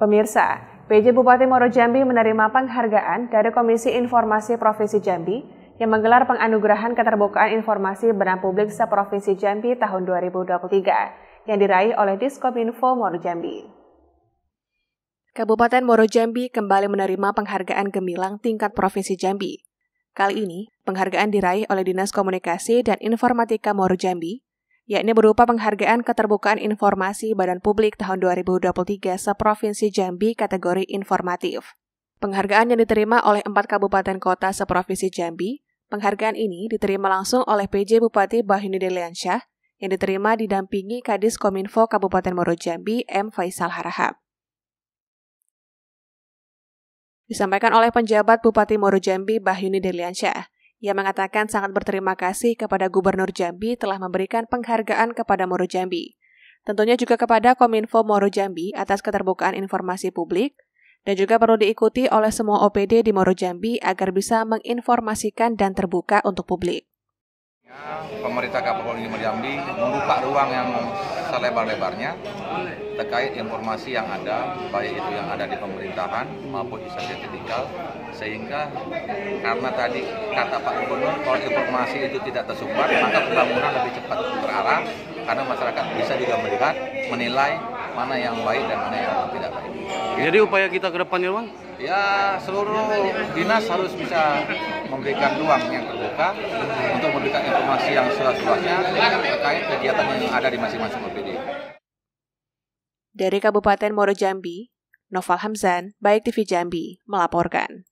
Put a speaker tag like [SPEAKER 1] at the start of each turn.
[SPEAKER 1] Pemirsa, PJ Bupati Moro Jambi menerima penghargaan dari Komisi Informasi Provinsi Jambi yang menggelar penganugerahan keterbukaan informasi benar publik se seprovinsi Jambi tahun 2023 yang diraih oleh Diskominfo Moro Jambi. Kabupaten Moro Jambi kembali menerima penghargaan gemilang tingkat Provinsi Jambi. Kali ini, penghargaan diraih oleh Dinas Komunikasi dan Informatika Moro Jambi yakni berupa penghargaan keterbukaan informasi Badan Publik tahun 2023 seprovinsi Jambi kategori informatif. Penghargaan yang diterima oleh empat kabupaten kota seprovinsi Jambi, penghargaan ini diterima langsung oleh PJ Bupati Bahini Deliansyah yang diterima didampingi Kadis Kominfo Kabupaten Moro Jambi M. Faisal Harahap. Disampaikan oleh penjabat Bupati Moro Jambi Bahyuni Deliansyah, ia mengatakan sangat berterima kasih kepada Gubernur Jambi telah memberikan penghargaan kepada Moro Jambi. Tentunya juga kepada Kominfo Moro Jambi atas keterbukaan informasi publik, dan juga perlu diikuti oleh semua OPD di Moro Jambi agar bisa menginformasikan dan terbuka untuk publik.
[SPEAKER 2] Pemerintah Kabupaten Jambi membuka ruang yang selebar-lebarnya terkait informasi yang ada, baik itu yang ada di pemerintahan maupun instansi kritikal, sehingga karena tadi kata Pak Gubernur, kalau informasi itu tidak tersumbat, maka pembangunan lebih cepat terarah, karena masyarakat bisa juga melihat, menilai, mana yang baik dan mana yang tidak baik. Jadi upaya kita ke depannya, Bang? Ya, seluruh dinas harus bisa memberikan ruang yang terbuka untuk memberikan informasi yang seluas-luasnya terkait kegiatan yang ada di masing-masing OPD.
[SPEAKER 1] Dari Kabupaten Moro Jambi, Noval Hamzan, Baik TV Jambi, melaporkan.